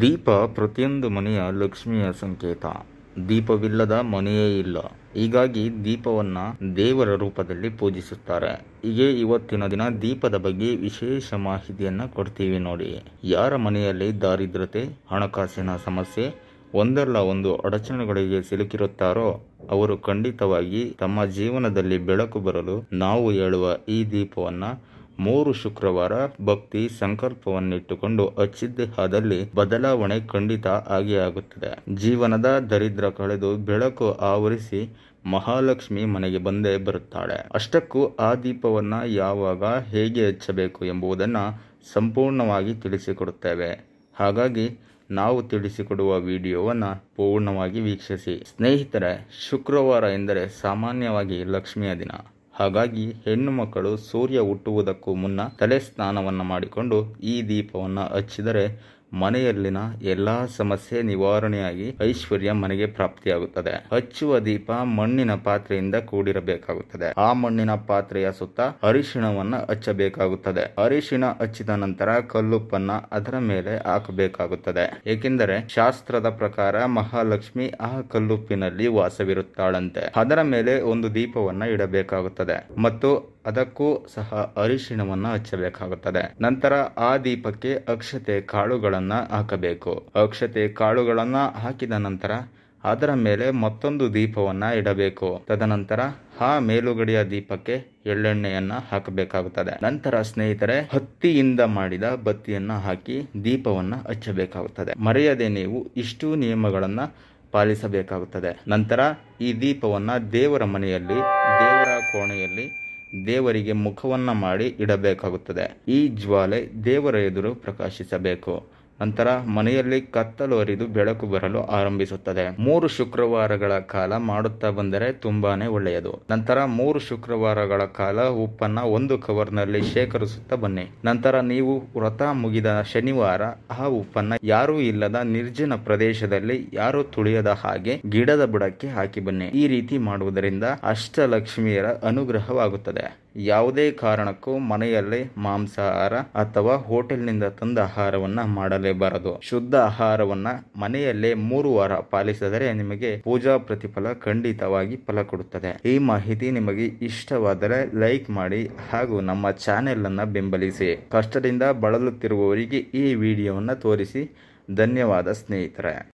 ದೀಪ ಪ್ರತಿಯೊಂದು ಮನೆಯ ಲಕ್ಷ್ಮಿಯ ಸಂಕೇತ ದೀಪವಿಲ್ಲದ ಮನೆಯೇ ಇಲ್ಲ ಹೀಗಾಗಿ ದೀಪವನ್ನ ದೇವರ ರೂಪದಲ್ಲಿ ಪೂಜಿಸುತ್ತಾರೆ ಹೀಗೆ ಇವತ್ತಿನ ದಿನ ದೀಪದ ಬಗ್ಗೆ ವಿಶೇಷ ಮಾಹಿತಿಯನ್ನ ಕೊಡ್ತೀವಿ ನೋಡಿ ಯಾರ ಮನೆಯಲ್ಲಿ ದಾರಿದ್ರತೆ ಹಣಕಾಸಿನ ಸಮಸ್ಯೆ ಒಂದಲ್ಲ ಒಂದು ಅಡಚಣೆಗಳಿಗೆ ಸಿಲುಕಿರುತ್ತಾರೋ ಅವರು ಖಂಡಿತವಾಗಿ ತಮ್ಮ ಜೀವನದಲ್ಲಿ ಬೆಳಕು ಬರಲು ನಾವು ಹೇಳುವ ಈ ದೀಪವನ್ನ ಮೂರು ಶುಕ್ರವಾರ ಭಕ್ತಿ ಸಂಕಲ್ಪವನ್ನಿಟ್ಟುಕೊಂಡು ಅಚ್ಚಿದ್ದೇಹದಲ್ಲಿ ಬದಲಾವಣೆ ಖಂಡಿತ ಆಗಿ ಆಗುತ್ತದೆ ಜೀವನದ ದರಿದ್ರ ಕಳೆದು ಬೆಳಕು ಆವರಿಸಿ ಮಹಾಲಕ್ಷ್ಮಿ ಮನೆಗೆ ಬಂದೇ ಬರುತ್ತಾಳೆ ಅಷ್ಟಕ್ಕೂ ಆ ದೀಪವನ್ನ ಯಾವಾಗ ಹೇಗೆ ಹಚ್ಚಬೇಕು ಎಂಬುದನ್ನು ಸಂಪೂರ್ಣವಾಗಿ ತಿಳಿಸಿಕೊಡುತ್ತೇವೆ ಹಾಗಾಗಿ ನಾವು ತಿಳಿಸಿಕೊಡುವ ವಿಡಿಯೋವನ್ನು ಪೂರ್ಣವಾಗಿ ವೀಕ್ಷಿಸಿ ಸ್ನೇಹಿತರೆ ಶುಕ್ರವಾರ ಎಂದರೆ ಸಾಮಾನ್ಯವಾಗಿ ಲಕ್ಷ್ಮಿಯ ದಿನ ಹಾಗಾಗಿ ಹೆಣ್ಣು ಮಕ್ಕಳು ಸೂರ್ಯ ಹುಟ್ಟುವುದಕ್ಕೂ ಮುನ್ನ ತಲೆ ಸ್ನಾನವನ್ನು ಮಾಡಿಕೊಂಡು ಈ ದೀಪವನ್ನು ಹಚ್ಚಿದರೆ ಮನೆಯಲ್ಲಿನ ಎಲ್ಲಾ ಸಮಸ್ಯೆ ನಿವಾರಣೆಯಾಗಿ ಐಶ್ವರ್ಯ ಮನೆಗೆ ಪ್ರಾಪ್ತಿಯಾಗುತ್ತದೆ ಹಚ್ಚುವ ದೀಪ ಮಣ್ಣಿನ ಪಾತ್ರೆಯಿಂದ ಕೂಡಿರಬೇಕಾಗುತ್ತದೆ ಆ ಮಣ್ಣಿನ ಪಾತ್ರೆಯ ಸುತ್ತ ಅರಿಶಿಣವನ್ನು ಹಚ್ಚಬೇಕಾಗುತ್ತದೆ ಅರಿಶಿಣ ಹಚ್ಚಿದ ನಂತರ ಕಲ್ಲುಪ್ಪನ್ನ ಅದರ ಮೇಲೆ ಹಾಕಬೇಕಾಗುತ್ತದೆ ಏಕೆಂದರೆ ಶಾಸ್ತ್ರದ ಪ್ರಕಾರ ಮಹಾಲಕ್ಷ್ಮಿ ಆ ಕಲ್ಲುಪ್ಪಿನಲ್ಲಿ ವಾಸವಿರುತ್ತಾಳಂತೆ ಅದರ ಮೇಲೆ ಒಂದು ದೀಪವನ್ನ ಇಡಬೇಕಾಗುತ್ತದೆ ಮತ್ತು ಅದಕ್ಕೂ ಸಹ ಅರಿಶಿಣವನ್ನು ಹಚ್ಚಬೇಕಾಗುತ್ತದೆ ನಂತರ ಆ ದೀಪಕ್ಕೆ ಅಕ್ಷತೆ ಕಾಳುಗಳನ್ನ ಹಾಕಬೇಕು ಅಕ್ಷತೆ ಕಾಳುಗಳನ್ನ ಹಾಕಿದ ನಂತರ ಅದರ ಮೇಲೆ ಮತ್ತೊಂದು ದೀಪವನ್ನ ಇಡಬೇಕು ತದನಂತರ ಆ ಮೇಲುಗಡೆಯ ದೀಪಕ್ಕೆ ಎಳ್ಳೆಣ್ಣೆಯನ್ನ ಹಾಕಬೇಕಾಗುತ್ತದೆ ನಂತರ ಸ್ನೇಹಿತರೆ ಹತ್ತಿಯಿಂದ ಮಾಡಿದ ಬತ್ತಿಯನ್ನ ಹಾಕಿ ದೀಪವನ್ನ ಹಚ್ಚಬೇಕಾಗುತ್ತದೆ ಮರೆಯದೆ ನೀವು ಇಷ್ಟು ನಿಯಮಗಳನ್ನ ಪಾಲಿಸಬೇಕಾಗುತ್ತದೆ ನಂತರ ಈ ದೀಪವನ್ನ ದೇವರ ಮನೆಯಲ್ಲಿ ದೇವರ ಕೋಣೆಯಲ್ಲಿ ದೇವರಿಗೆ ಮುಖವನ್ನ ಮಾಡಿ ಇಡಬೇಕಾಗುತ್ತದೆ ಈ ಜ್ವಾಲೆ ದೇವರ ಎದುರು ಪ್ರಕಾಶಿಸಬೇಕು ನಂತರ ಮನೆಯಲ್ಲಿ ಕತ್ತಲು ಅರಿದು ಬೆಳಕು ಬರಲು ಆರಂಭಿಸುತ್ತದೆ ಮೂರು ಶುಕ್ರವಾರಗಳ ಕಾಲ ಮಾಡುತ್ತಾ ಬಂದರೆ ತುಂಬಾನೇ ಒಳ್ಳೆಯದು ನಂತರ ಮೂರು ಶುಕ್ರವಾರಗಳ ಕಾಲ ಉಪ್ಪನ್ನ ಒಂದು ಕವರ್ನಲ್ಲಿ ಶೇಖರಿಸುತ್ತಾ ಬನ್ನಿ ನಂತರ ನೀವು ವ್ರತ ಮುಗಿದ ಶನಿವಾರ ಆ ಉಪ್ಪನ್ನ ಯಾರೂ ಇಲ್ಲದ ನಿರ್ಜನ ಪ್ರದೇಶದಲ್ಲಿ ಯಾರು ತುಳಿಯದ ಹಾಗೆ ಗಿಡದ ಬುಡಕ್ಕೆ ಹಾಕಿ ಬನ್ನಿ ಈ ರೀತಿ ಮಾಡುವುದರಿಂದ ಅಷ್ಟಲಕ್ಷ್ಮಿಯರ ಅನುಗ್ರಹವಾಗುತ್ತದೆ ಯಾವುದೇ ಕಾರಣಕ್ಕೂ ಮನೆಯಲ್ಲೇ ಮಾಂಸಾಹಾರ ಅಥವಾ ಹೋಟೆಲ್ನಿಂದ ತಂದ ಆಹಾರವನ್ನ ಮಾಡಲೇಬಾರದು ಶುದ್ಧ ಆಹಾರವನ್ನ ಮನೆಯಲ್ಲೇ ಮೂರು ವಾರ ಪಾಲಿಸಿದರೆ ನಿಮಗೆ ಪೂಜಾ ಪ್ರತಿಫಲ ಖಂಡಿತವಾಗಿ ಫಲ ಕೊಡುತ್ತದೆ ಈ ಮಾಹಿತಿ ನಿಮಗೆ ಇಷ್ಟವಾದರೆ ಲೈಕ್ ಮಾಡಿ ಹಾಗೂ ನಮ್ಮ ಚಾನೆಲ್ ಅನ್ನ ಬೆಂಬಲಿಸಿ ಕಷ್ಟದಿಂದ ಬಳಲುತ್ತಿರುವವರಿಗೆ ಈ ವಿಡಿಯೋವನ್ನು ತೋರಿಸಿ ಧನ್ಯವಾದ ಸ್ನೇಹಿತರೆ